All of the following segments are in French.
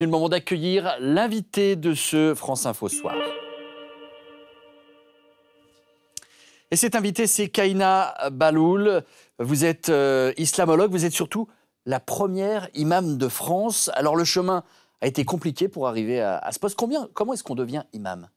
C'est le moment d'accueillir l'invité de ce France Info Soir. Et cet invité, c'est Kaina Baloul. Vous êtes euh, islamologue, vous êtes surtout la première imam de France. Alors le chemin a été compliqué pour arriver à, à ce poste. Combien, comment est-ce qu'on devient imam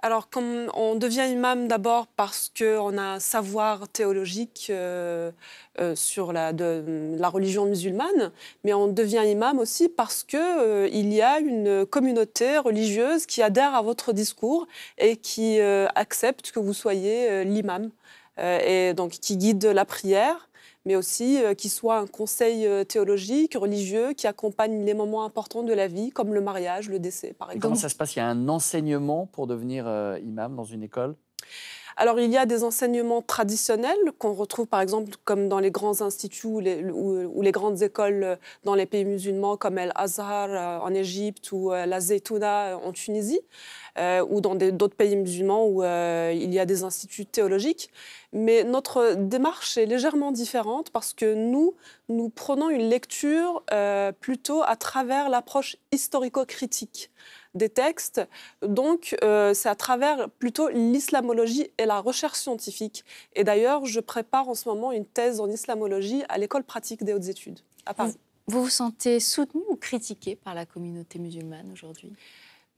alors, comme on devient imam d'abord parce qu'on a un savoir théologique euh, euh, sur la, religion musulmane, mais on devient imam aussi parce qu'il euh, y a une communauté religieuse qui adhère à votre discours et qui accepte que vous soyez l'imam et donc qui guide la prière mais aussi euh, qu'il soit un conseil euh, théologique, religieux, qui accompagne les moments importants de la vie, comme le mariage, le décès, par exemple. Et comment ça se passe Il y a un enseignement pour devenir euh, imam dans une école alors, il y a des enseignements traditionnels qu'on retrouve, par exemple, comme dans les grands instituts ou les, grandes écoles euh, dans les pays musulmans, comme El Azhar euh, en Égypte ou euh, la Zaytouna en Tunisie, ou dans d'autres pays musulmans où il y a des instituts théologiques. Mais notre démarche est légèrement différente parce que nous, nous prenons une lecture plutôt à travers l'approche historico-critique des textes. Donc, euh, c'est à travers plutôt l'islamologie et la recherche scientifique. Et d'ailleurs, je prépare en ce moment une thèse en islamologie à l'école pratique des hautes études à Paris. Vous vous sentez soutenu ou critiqué par la communauté musulmane aujourd'hui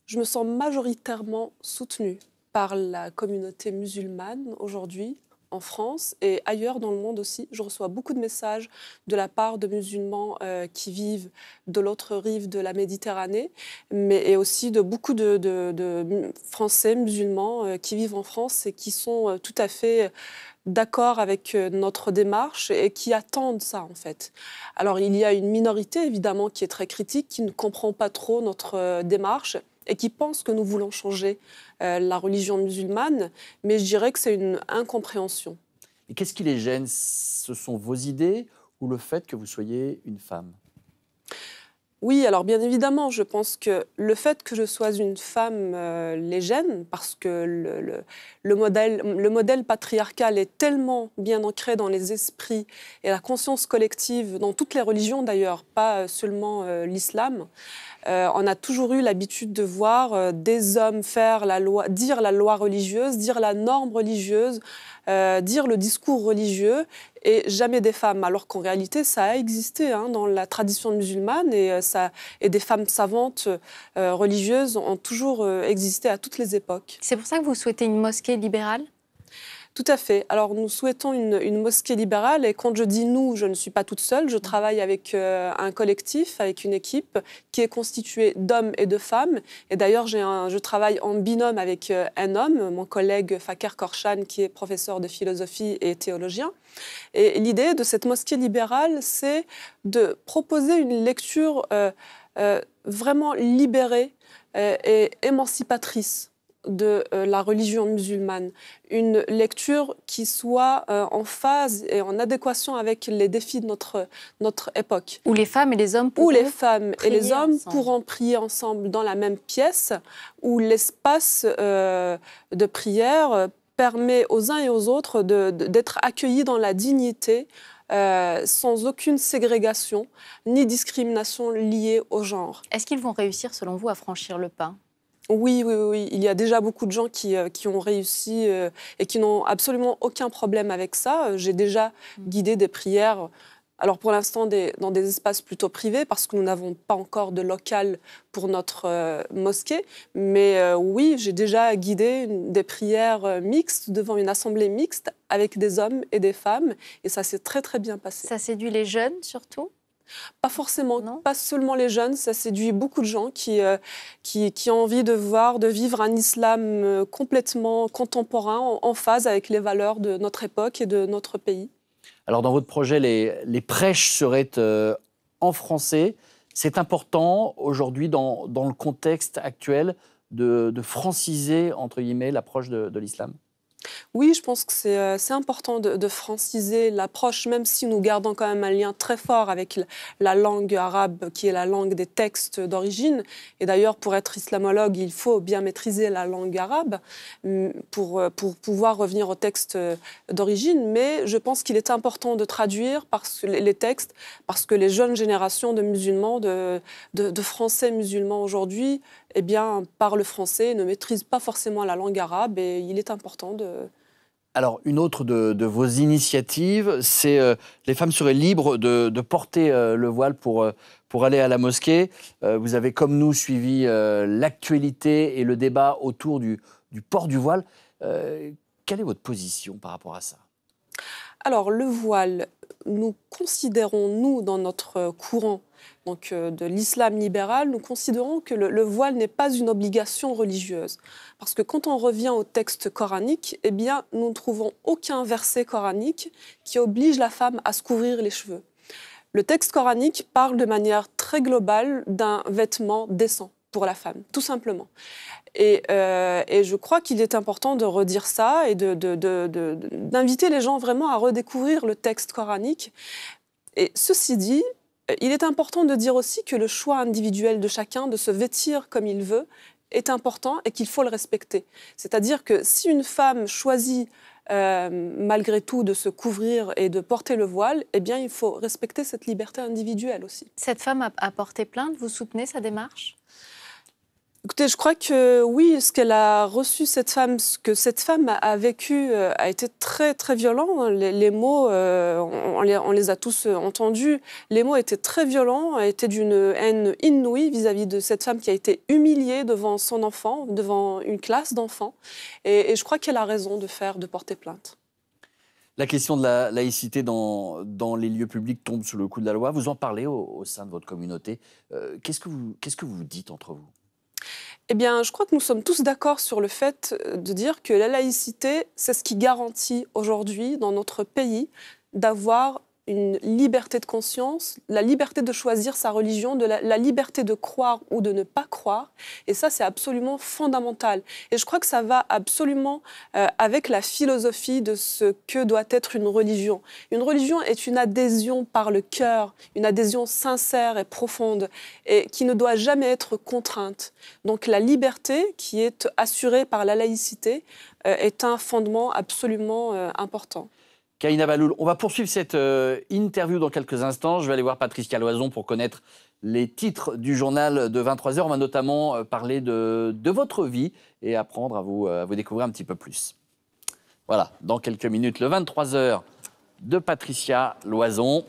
Je me sens majoritairement soutenu par la communauté musulmane aujourd'hui en France et ailleurs dans le monde aussi. Je reçois beaucoup de messages de la part de musulmans euh, qui vivent de l'autre rive de la Méditerranée, mais aussi de beaucoup de, Français musulmans euh, qui vivent en France et qui sont euh, tout à fait d'accord avec notre démarche et qui attendent ça en fait. Alors il y a une minorité évidemment qui est très critique, qui ne comprend pas trop notre démarche et qui pensent que nous voulons changer euh, la religion musulmane, mais je dirais que c'est une incompréhension. Et qu'est-ce qui les gêne Ce sont vos idées ou le fait que vous soyez une femme oui, alors bien évidemment, je pense que le fait que je sois une femme euh, les gêne parce que le, modèle, patriarcal est tellement bien ancré dans les esprits et la conscience collective, dans toutes les religions d'ailleurs, pas euh, seulement l'islam, euh, on a toujours eu l'habitude de voir euh, des hommes faire la loi, dire la loi religieuse, dire la norme religieuse, euh, dire le discours religieux, et jamais des femmes, alors qu'en réalité, ça a existé hein, dans la tradition musulmane, et des femmes savantes religieuses ont toujours existé à toutes les époques. C'est pour ça que vous souhaitez une mosquée libérale tout à fait. Alors nous souhaitons une, mosquée libérale et quand je dis nous, je ne suis pas toute seule, je travaille avec euh, un collectif, avec une équipe qui est constituée d'hommes et de femmes. Et d'ailleurs, je travaille en binôme avec euh, un homme, mon collègue Fakir Korshan, qui est professeur de philosophie et théologien. Et l'idée de cette mosquée libérale, c'est de proposer une lecture euh, vraiment libérée et émancipatrice de euh, la religion musulmane, une lecture qui soit euh, en phase et en adéquation avec les défis de notre, époque. Où les femmes et les hommes pourront Où les femmes et les hommes pourront prier ensemble dans la même pièce, où l'espace euh, de prière permet aux uns et aux autres d'être accueillis dans la dignité, sans aucune ségrégation ni discrimination liée au genre. Est-ce qu'ils vont réussir, selon vous, à franchir le pas oui, oui, oui, il y a déjà beaucoup de gens qui, euh, ont réussi euh, et qui n'ont absolument aucun problème avec ça. Euh, j'ai déjà mm. guidé des prières alors pour l'instant, dans des espaces plutôt privés, parce que nous n'avons pas encore de local pour notre mosquée. Mais oui, j'ai déjà guidé des prières mixtes devant une assemblée mixte avec des hommes et des femmes. Et ça s'est très très bien passé. Ça séduit les jeunes surtout pas forcément, pas seulement les jeunes, ça séduit beaucoup de gens qui, euh, qui, qui, ont envie de voir, de vivre un islam euh, complètement contemporain, en, phase avec les valeurs de notre époque et de notre pays. Alors dans votre projet, les, les prêches seraient euh, en français. C'est important aujourd'hui dans, dans, le contexte actuel de, franciser, entre guillemets, l'approche de l'islam oui, je pense que c'est euh, important de, franciser l'approche, même si nous gardons quand même un lien très fort avec la langue arabe, qui est la langue des textes d'origine. Et d'ailleurs, pour être islamologue, il faut bien maîtriser la langue arabe mm, euh, pour, pouvoir revenir aux textes euh, d'origine. Mais je pense qu'il est important de traduire les textes parce que les jeunes générations de musulmans, de Français musulmans aujourd'hui, eh bien, parle français, ne maîtrise pas forcément la langue arabe et il est important de... Alors, une autre de, vos initiatives, c'est euh, les femmes seraient libres de, porter euh, le voile pour, euh, pour aller à la mosquée. vous avez, comme nous, suivi l'actualité et le débat autour du, du port du voile. quelle est votre position par rapport à ça Alors, le voile, nous considérons, nous, dans notre courant donc, euh, de l'islam libéral, nous considérons que le, voile n'est pas une obligation religieuse. Parce que quand on revient au texte coranique, eh bien, nous ne trouvons aucun verset coranique qui oblige la femme à se couvrir les cheveux. Le texte coranique parle de manière très globale d'un vêtement décent pour la femme, tout simplement. et euh, je crois qu'il est important de redire ça et d'inviter les gens vraiment à redécouvrir le texte coranique. Et ceci dit, euh, il est important de dire aussi que le choix individuel de chacun de se vêtir comme il veut est important et qu'il faut le respecter. C'est-à-dire que si une femme choisit euh, malgré tout de se couvrir et de porter le voile, eh bien il faut respecter cette liberté individuelle aussi. Cette femme a porté plainte, vous soutenez sa démarche Écoutez, je crois que oui, ce qu'elle a reçu, cette femme, ce que cette femme a vécu euh, a été très, très violent. Les, mots, euh, on, les, a tous euh, entendus, les mots étaient très violents, étaient d'une haine inouïe vis-à-vis de cette femme qui a été humiliée devant son enfant, devant une classe d'enfants. Et, je crois qu'elle a raison de faire, de porter plainte. La question de la laïcité dans, dans, les lieux publics tombe sous le coup de la loi. Vous en parlez au, sein de votre communauté. que vous Qu'est-ce que que vous dites entre vous eh bien, je crois que nous sommes tous d'accord sur le fait euh, de dire que la laïcité, c'est ce qui garantit aujourd'hui dans notre pays d'avoir une liberté de conscience, la liberté de choisir sa religion, de la, liberté de croire ou de ne pas croire. Et ça, c'est absolument fondamental. Et je crois que ça va absolument euh, avec la philosophie de ce que doit être une religion. Une religion est une adhésion par le cœur, une adhésion sincère et profonde, et qui ne doit jamais être contrainte. Donc la liberté qui est assurée par la laïcité euh, est un fondement absolument euh, important. Kaina Baloul, on va poursuivre cette euh, interview dans quelques instants. Je vais aller voir Patricia Loison pour connaître les titres du journal de 23h. On va notamment euh, parler de, de, votre vie et apprendre à vous, euh, à vous découvrir un petit peu plus. Voilà, dans quelques minutes, le 23h de Patricia Loison.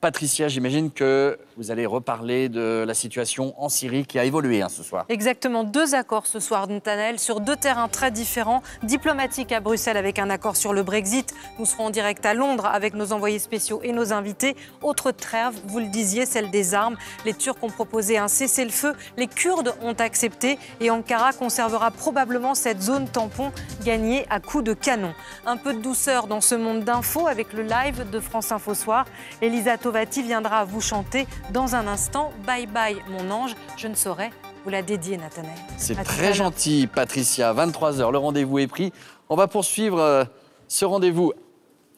Patricia, j'imagine que vous allez reparler de la situation en Syrie qui a évolué hein, ce soir. Exactement, deux accords ce soir, Nutanel, sur deux terrains très différents. Diplomatique à Bruxelles avec un accord sur le Brexit. Nous serons en direct à Londres avec nos envoyés spéciaux et nos invités. Autre trêve, vous le disiez, celle des armes. Les Turcs ont proposé un cessez-le-feu, les Kurdes ont accepté et Ankara conservera probablement cette zone tampon gagnée à coups de canon. Un peu de douceur dans ce monde d'infos avec le live de France Info Soir. Elisa Sovati viendra vous chanter dans un instant Bye bye mon ange, je ne saurais vous la dédier Nathanaël. C'est très gentil Patricia, 23h, le rendez-vous est pris. On va poursuivre euh, ce rendez-vous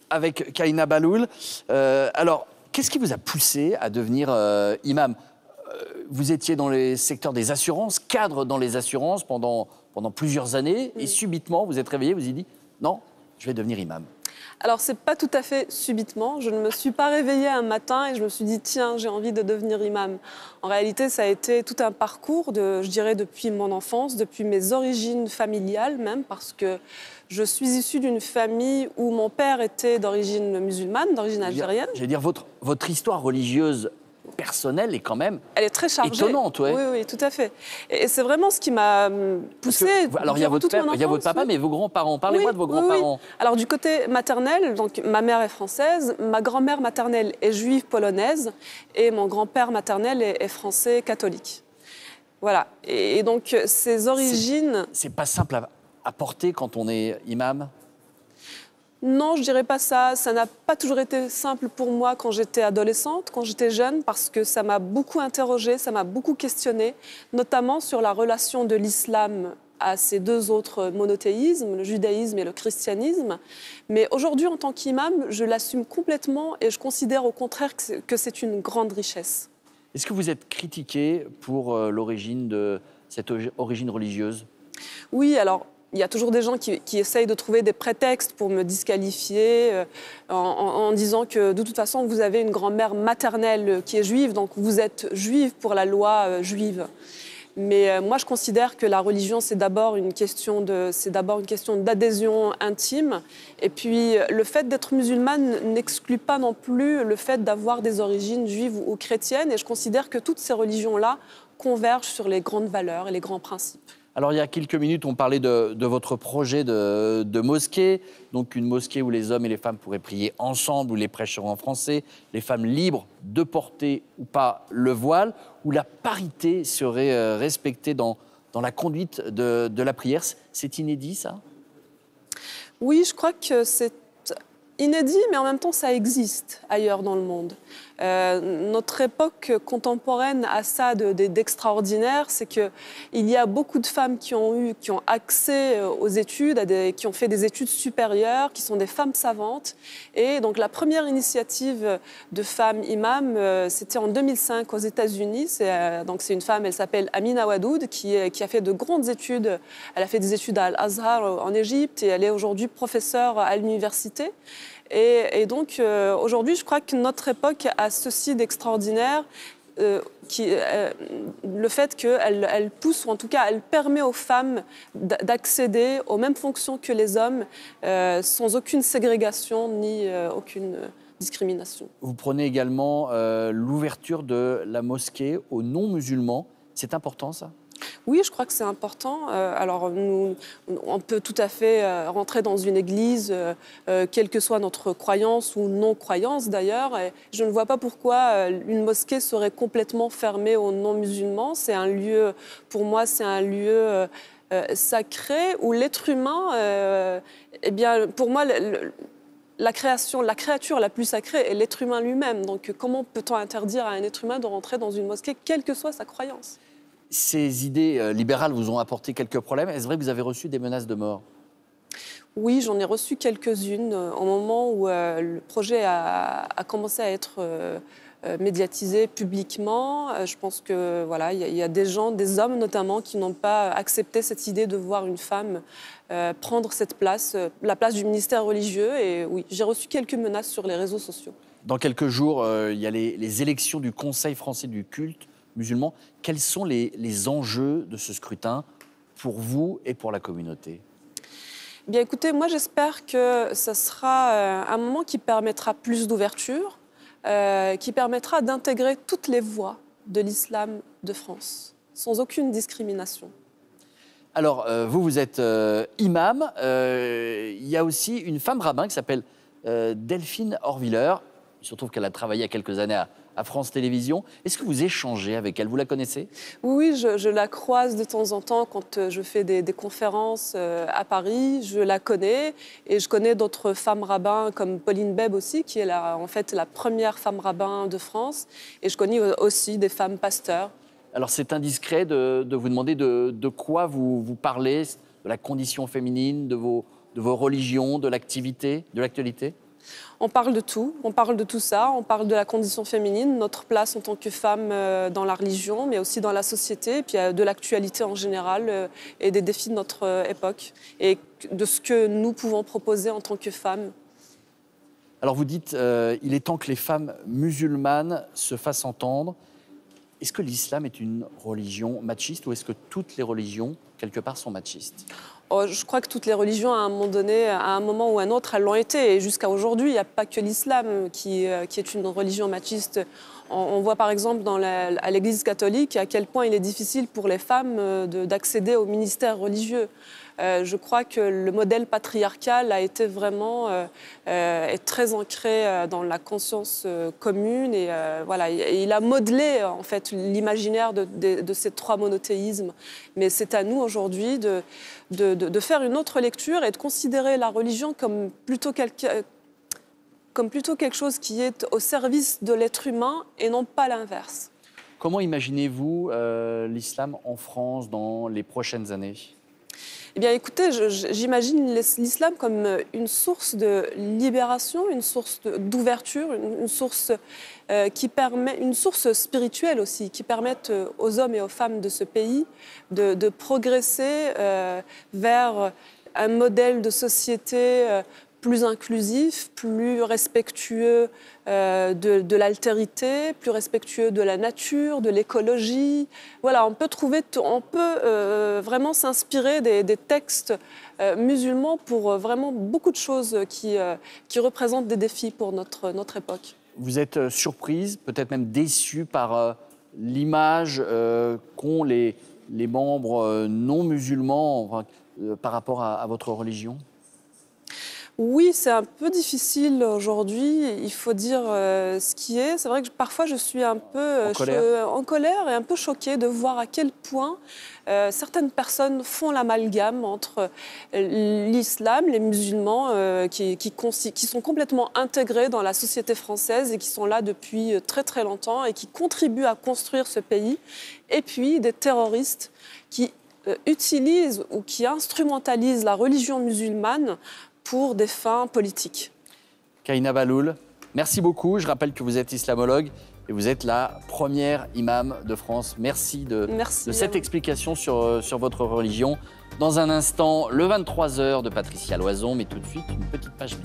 avec Kaina Baloul. Euh, alors, qu'est-ce qui vous a poussé à devenir euh, imam vous étiez dans les secteurs des assurances, cadre dans les assurances pendant, pendant plusieurs années, et subitement, vous êtes réveillé, vous vous dit non, je vais devenir imam. Alors, ce n'est pas tout à fait subitement. Je ne me suis pas réveillée un matin et je me suis dit, tiens, j'ai envie de devenir imam. En réalité, ça a été tout un parcours, de, je dirais, depuis mon enfance, depuis mes origines familiales même, parce que je suis issue d'une famille où mon père était d'origine musulmane, d'origine algérienne. Je vais dire, votre, votre histoire religieuse personnelle est quand même Elle est très chargée. étonnante. Oui, oui, tout à fait. Et c'est vraiment ce qui m'a hum, poussée. alors, il y, a votre père, votre papa, mais vos grands-parents. Parlez-moi de vos grands-parents. alors, du côté maternel, donc, ma mère est française, ma grand-mère maternelle est juive polonaise et mon grand-père maternel est, français catholique. Voilà. Et, donc, ces origines. C'est pas simple à, à porter quand on est imam non, je dirais pas ça. Ça n'a pas toujours été simple pour moi quand j'étais adolescente, quand j'étais jeune, parce que ça m'a beaucoup interrogée, ça m'a beaucoup questionnée, notamment sur la relation de l'islam à ces deux autres monothéismes, le judaïsme et le christianisme. Mais aujourd'hui, en tant qu'imam, je l'assume complètement et je considère au contraire que c'est une grande richesse. Est-ce que vous êtes critiqué pour euh, l'origine de cette origine religieuse oui, alors il y a toujours des gens qui, essayent de trouver des prétextes pour me disqualifier euh, en, disant que de toute façon, vous avez une grand-mère maternelle euh, qui est juive, donc vous êtes juive pour la loi euh, juive. Mais moi, je considère que la religion, c'est d'abord une question d'adhésion intime. Et puis, le fait d'être musulmane n'exclut pas non plus le fait d'avoir des origines juives ou chrétiennes. Et je considère que toutes ces religions-là convergent sur les grandes valeurs et les grands principes. Alors, il y a quelques minutes, on parlait de, votre projet de, mosquée. Donc, une mosquée où les hommes et les femmes pourraient prier ensemble, où les prêcheurs en français, les femmes libres de porter ou pas le voile, où la parité serait euh, respectée dans, dans la conduite de, de la prière. C'est inédit, ça Oui, je crois que c'est inédit, mais en même temps, ça existe ailleurs dans le monde. Euh, notre époque contemporaine a ça d'extraordinaire, c'est qu'il y a beaucoup de femmes qui ont eu, qui ont accès euh, aux études, qui ont fait des études supérieures, qui sont des femmes savantes. Et donc la première initiative de femmes imams, euh, c'était en 2005 aux États-Unis. C'est donc c'est une femme, elle s'appelle Amina Wadoud, qui, qui, a fait de grandes études. Elle a fait des études à Al-Azhar en Égypte et elle est aujourd'hui professeure à l'université. Et, donc euh, aujourd'hui, je crois que notre époque a ceci d'extraordinaire. Euh, euh, le fait qu'elle pousse, ou en tout cas elle permet aux femmes d'accéder aux mêmes fonctions que les hommes sans aucune ségrégation ni aucune discrimination. Vous prenez également l'ouverture de la mosquée aux non-musulmans. C'est important ça oui, je crois que c'est important. Euh, alors, on peut tout à fait euh, rentrer dans une église, euh, quelle que soit notre croyance ou non-croyance d'ailleurs. Je ne vois pas pourquoi une mosquée serait complètement fermée aux non-musulmans. C'est un lieu, pour moi, c'est un lieu sacré où l'être humain, eh bien, pour moi, la création, la créature la plus sacrée est l'être humain lui-même. Donc comment peut-on interdire à un être humain de rentrer dans une mosquée, quelle que soit sa croyance ces idées euh, libérales vous ont apporté quelques problèmes. Est-ce vrai que vous avez reçu des menaces de mort oui, j'en ai reçu quelques-unes euh, au moment où euh, le projet a, commencé à être médiatisé publiquement. Je pense que voilà, il y, a des gens, des hommes notamment, qui n'ont pas accepté cette idée de voir une femme prendre cette place, la place du ministère religieux. Et oui, j'ai reçu quelques menaces sur les réseaux sociaux. Dans quelques jours, il y a les élections du Conseil français du culte musulmans. Quels sont les, enjeux de ce scrutin pour vous et pour la communauté eh Bien écoutez, moi j'espère que ce sera euh, un moment qui permettra plus d'ouverture, euh, qui permettra d'intégrer toutes les voies de l'islam de France, sans aucune discrimination. Alors, euh, vous, vous êtes imam. Il y a aussi une femme rabbin qui s'appelle Delphine Horviller. Il se trouve qu'elle a travaillé il y a quelques années à à France Télévisions. Est-ce que vous échangez avec elle Vous la connaissez Oui, je, la croise de temps en temps quand euh, je fais des, conférences euh, à Paris. Je la connais et je connais d'autres femmes rabbins comme Pauline Beb aussi, qui est la, en fait la première femme rabbin de France. Et je connais euh, aussi des femmes pasteurs. Alors c'est indiscret de, vous demander de, quoi vous, vous parlez, de la condition féminine, de vos de vos religions, de l'activité, de l'actualité on parle de tout, on parle de tout ça, on parle de la condition féminine, notre place en tant que femme euh, dans la religion, mais aussi dans la société, puis euh, de l'actualité en général euh, et des défis de notre époque et de ce que nous pouvons proposer en tant que femmes. Alors vous dites, il est temps que les femmes musulmanes se fassent entendre. Est-ce que l'islam est une religion machiste ou est-ce que toutes les religions, quelque part, sont machistes Oh, je crois que toutes les religions, à un moment donné, à un moment ou à un autre, elles l'ont été. Et jusqu'à aujourd'hui, il n'y a pas que l'islam qui, euh, est une religion machiste. On, voit par exemple à l'Église catholique à quel point il est difficile pour les femmes euh, d'accéder au ministère religieux. Euh, je crois que le modèle patriarcal a été vraiment euh, euh, très ancré dans la conscience commune et voilà, il, a modelé en fait l'imaginaire de, ces trois monothéismes. Mais c'est à nous aujourd'hui de, faire une autre lecture et de considérer la religion comme plutôt quelque chose qui est au service de l'être humain et non pas l'inverse. Comment imaginez-vous l'islam en France dans les prochaines années eh bien, écoutez, j'imagine l'islam comme euh, une source de libération, une source d'ouverture, une, source euh, qui permet, une source spirituelle aussi, qui permette euh, aux hommes et aux femmes de ce pays de, progresser vers un modèle de société plus inclusif, plus respectueux euh, de, l'altérité, plus respectueux de la nature, de l'écologie. Voilà, on peut trouver, on peut euh, vraiment s'inspirer des, textes euh, musulmans pour vraiment beaucoup de choses qui, représentent des défis pour notre, notre époque. Vous êtes surprise, peut-être même déçue par l'image qu'ont les, les membres non musulmans par rapport à votre religion oui, c'est un peu difficile aujourd'hui. Il faut dire euh, ce qui est. C'est vrai que parfois je suis un peu euh, euh, en colère. et un peu choquée de voir à quel point certaines personnes font l'amalgame entre l'islam, les musulmans, qui, sont complètement intégrés dans la société française et qui sont là depuis très très longtemps et qui contribuent à construire ce pays, et puis des terroristes qui utilisent ou qui instrumentalisent la religion musulmane pour des fins politiques. Kaina Baloul, merci beaucoup. Je rappelle que vous êtes islamologue et vous êtes la première imam de France. Merci de, cette explication sur, euh, sur votre religion. Dans un instant, le 23h de Patricia Loison, mais tout de suite, une petite page